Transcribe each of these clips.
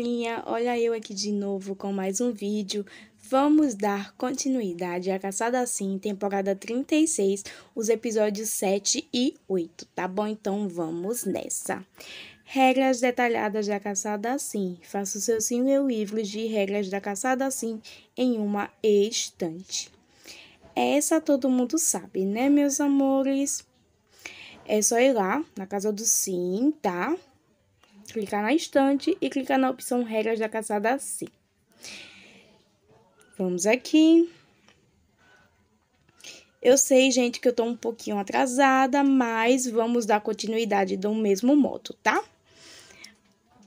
galerinha, olha eu aqui de novo com mais um vídeo. Vamos dar continuidade à Caçada Assim, temporada 36, os episódios 7 e 8, tá bom? Então vamos nessa. Regras detalhadas da Caçada Assim. Faça o seu sim meu livro de regras da Caçada Assim em uma estante. Essa todo mundo sabe, né, meus amores? É só ir lá na casa do Sim, tá? clicar na estante e clicar na opção regras da caçada assim. Vamos aqui. Eu sei, gente, que eu tô um pouquinho atrasada, mas vamos dar continuidade do mesmo modo, tá?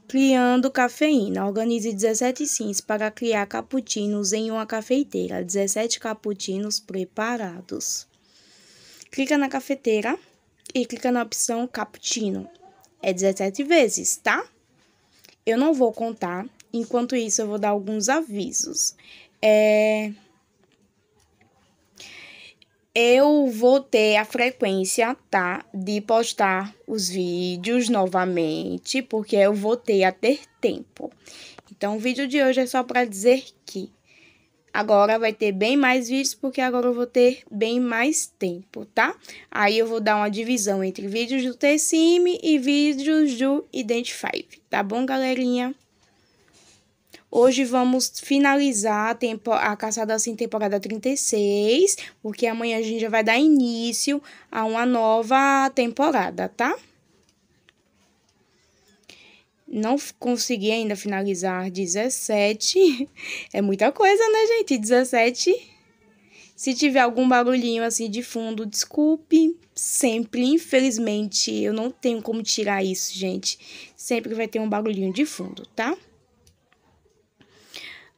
Criando cafeína. Organize 17 sims para criar cappuccinos em uma cafeiteira. 17 cappuccinos preparados. Clica na cafeteira e clica na opção cappuccino é 17 vezes, tá? Eu não vou contar, enquanto isso eu vou dar alguns avisos. É... Eu vou ter a frequência, tá? De postar os vídeos novamente, porque eu vou ter a ter tempo. Então, o vídeo de hoje é só para dizer que Agora vai ter bem mais vídeos, porque agora eu vou ter bem mais tempo, tá? Aí eu vou dar uma divisão entre vídeos do TCM e vídeos do Identify, tá bom, galerinha? Hoje vamos finalizar a, tempo, a Caçada Assim temporada 36, porque amanhã a gente já vai dar início a uma nova temporada, tá? Não consegui ainda finalizar 17. É muita coisa, né, gente? 17. Se tiver algum barulhinho assim de fundo, desculpe. Sempre, infelizmente, eu não tenho como tirar isso, gente. Sempre vai ter um barulhinho de fundo, tá?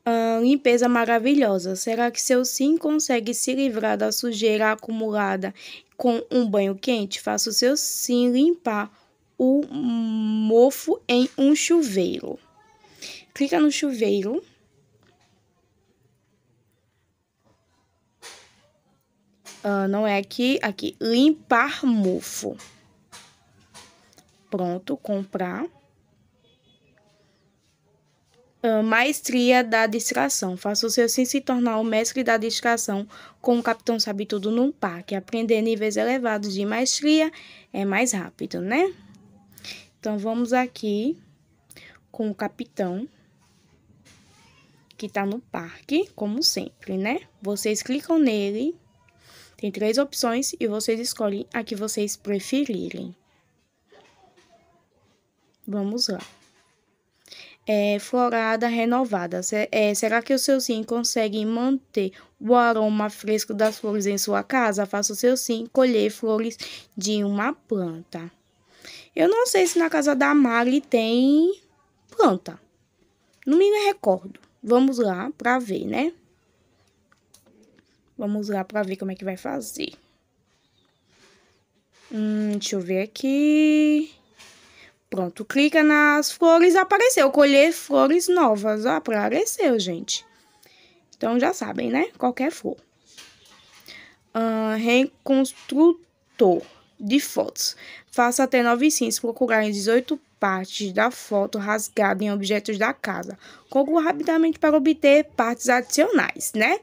Ah, limpeza maravilhosa. Será que seu sim consegue se livrar da sujeira acumulada com um banho quente? Faça o seu sim limpar o mofo em um chuveiro. Clica no chuveiro. Ah, não é aqui, aqui. Limpar mofo. Pronto, comprar. Uh, maestria da distração. Faça o seu sim se tornar o mestre da distração com o Capitão Sabe Tudo num parque. Aprender níveis elevados de maestria é mais rápido, né? Então, vamos aqui com o capitão, que tá no parque, como sempre, né? Vocês clicam nele, tem três opções e vocês escolhem a que vocês preferirem. Vamos lá. É, florada renovada. É, será que o seu sim consegue manter o aroma fresco das flores em sua casa? Faça o seu sim colher flores de uma planta. Eu não sei se na casa da Mari tem planta. Não me recordo. Vamos lá para ver, né? Vamos lá para ver como é que vai fazer. Hum, deixa eu ver aqui. Pronto, clica nas flores, apareceu. Colher flores novas, apareceu, gente. Então, já sabem, né? Qualquer flor. Uh, reconstrutor de fotos. Faça até 900 procurar em 18 partes da foto rasgada em objetos da casa. Conclua rapidamente para obter partes adicionais, né?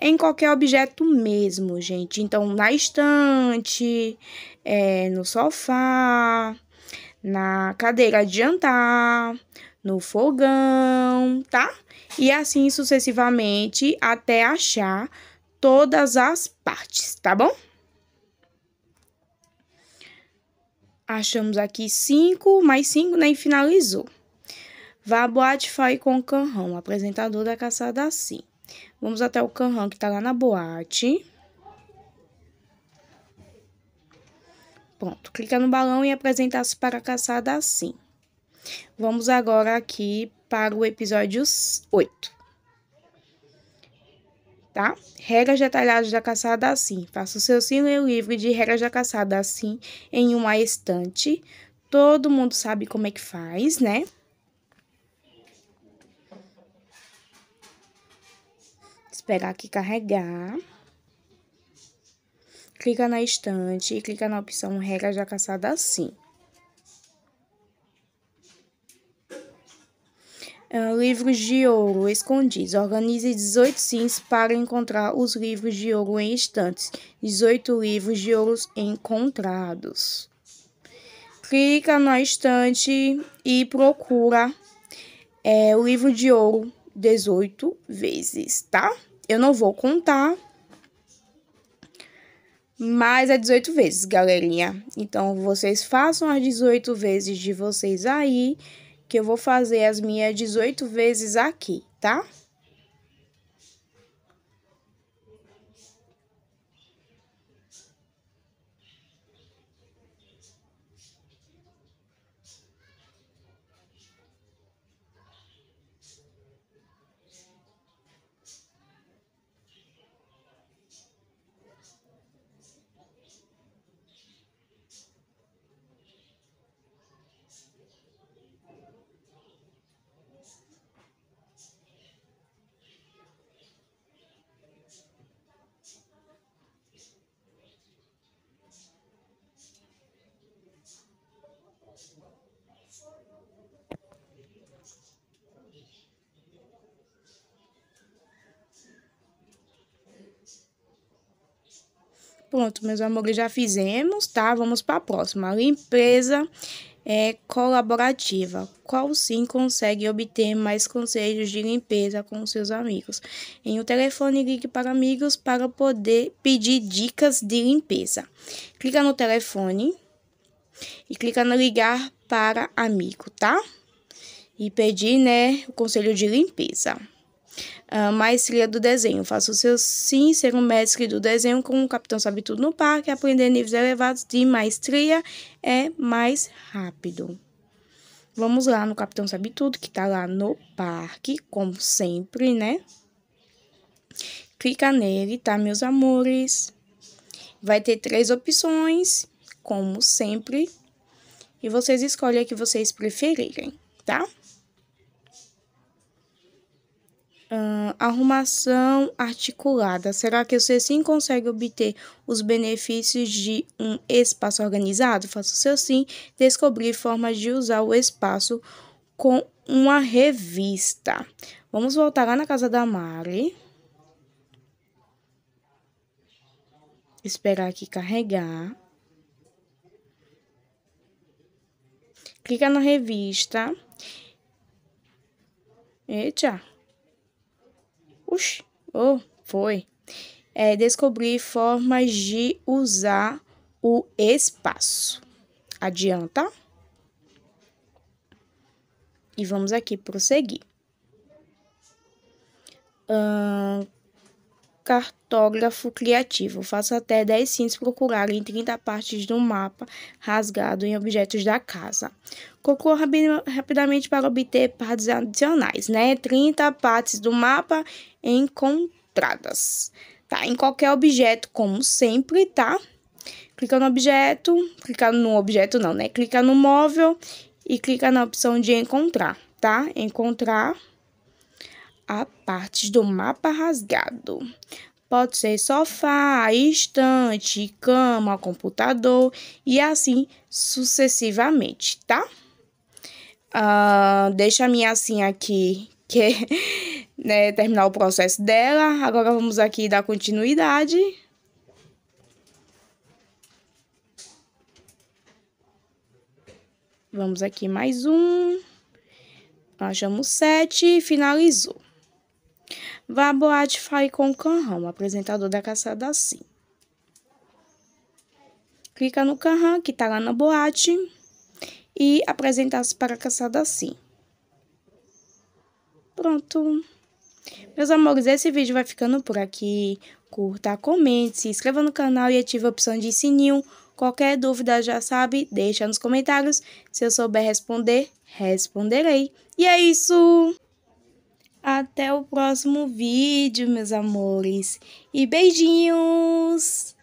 Em qualquer objeto mesmo, gente. Então, na estante, é, no sofá, na cadeira de jantar, no fogão, tá? E assim sucessivamente até achar todas as partes, tá bom? Achamos aqui 5 mais 5, né? E finalizou. Vá boate fale com o Canrão, apresentador da caçada assim. Vamos até o Canrão que tá lá na boate. Pronto, clica no balão e apresentar-se para a caçada assim. Vamos agora aqui para o episódio 8 tá? Regras detalhadas da caçada assim. Faça o seu o livro de regras da caçada assim em uma estante. Todo mundo sabe como é que faz, né? Esperar aqui carregar. Clica na estante e clica na opção regras da caçada assim. Ah, livros de ouro escondidos. Organize 18 sims para encontrar os livros de ouro em estantes. 18 livros de ouro encontrados. Clica na estante e procura é, o livro de ouro 18 vezes, tá? Eu não vou contar, mas é 18 vezes, galerinha. Então, vocês façam as 18 vezes de vocês aí que eu vou fazer as minhas 18 vezes aqui, tá? Pronto, meus amores, já fizemos, tá? Vamos para a próxima. Limpeza é, colaborativa. Qual sim consegue obter mais conselhos de limpeza com seus amigos? Em o um telefone, ligue para amigos para poder pedir dicas de limpeza. Clica no telefone e clica no ligar para amigo, tá? E pedir, né, o conselho de limpeza maestria do desenho. Faça o seu sim ser um mestre do desenho, com o capitão sabe tudo no parque. Aprender níveis elevados de maestria é mais rápido. Vamos lá no Capitão Sabe Tudo, que está lá no parque, como sempre, né? Clica nele, tá, meus amores? Vai ter três opções, como sempre. E vocês escolhem a que vocês preferirem, tá? Uh, arrumação articulada. Será que você sim consegue obter os benefícios de um espaço organizado? Faça o seu sim. Descobrir formas de usar o espaço com uma revista. Vamos voltar lá na casa da Mari. Esperar aqui carregar. Clica na revista. Eita! Uxi, oh, foi. É, descobrir formas de usar o espaço. Adianta. E vamos aqui prosseguir. Uh, cartógrafo criativo. Faça até 10 cintos procurarem 30 partes do mapa rasgado em objetos da casa. Conclua rapidamente para obter partes adicionais, né? 30 partes do mapa encontradas. Tá? Em qualquer objeto, como sempre, tá? Clica no objeto, clica no objeto não, né? Clica no móvel e clica na opção de encontrar, tá? Encontrar a partes do mapa rasgado. Pode ser sofá, estante, cama, computador e assim sucessivamente, tá? Uh, deixa a minha assim aqui, que né, terminar o processo dela. Agora vamos aqui dar continuidade. Vamos aqui mais um. Achamos sete, finalizou. Vá à boate fale com o Canrão, apresentador da Caçada assim. Clica no Canrão, que está lá na boate, e apresentar-se para a Caçada assim. Pronto. Meus amores, esse vídeo vai ficando por aqui. Curta, comente, se inscreva no canal e ative a opção de sininho. Qualquer dúvida já sabe, deixa nos comentários. Se eu souber responder, responderei. E é isso! Até o próximo vídeo, meus amores. E beijinhos!